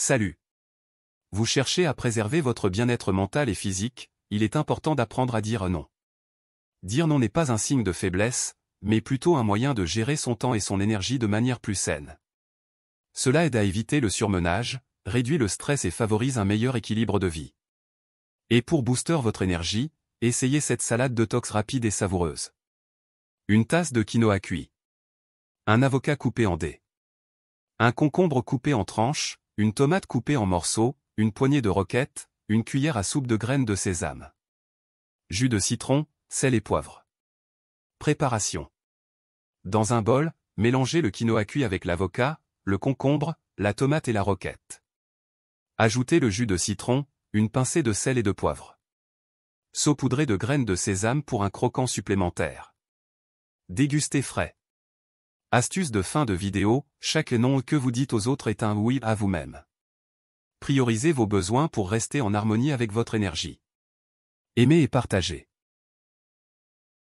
Salut Vous cherchez à préserver votre bien-être mental et physique, il est important d'apprendre à dire non. Dire non n'est pas un signe de faiblesse, mais plutôt un moyen de gérer son temps et son énergie de manière plus saine. Cela aide à éviter le surmenage, réduit le stress et favorise un meilleur équilibre de vie. Et pour booster votre énergie, essayez cette salade de tox rapide et savoureuse. Une tasse de quinoa cuit. Un avocat coupé en dés. Un concombre coupé en tranches, une tomate coupée en morceaux, une poignée de roquette, une cuillère à soupe de graines de sésame. Jus de citron, sel et poivre. Préparation. Dans un bol, mélangez le quinoa cuit avec l'avocat, le concombre, la tomate et la roquette. Ajoutez le jus de citron, une pincée de sel et de poivre. Saupoudrez de graines de sésame pour un croquant supplémentaire. Dégustez frais. Astuce de fin de vidéo, chaque non que vous dites aux autres est un oui à vous-même. Priorisez vos besoins pour rester en harmonie avec votre énergie. Aimez et partagez.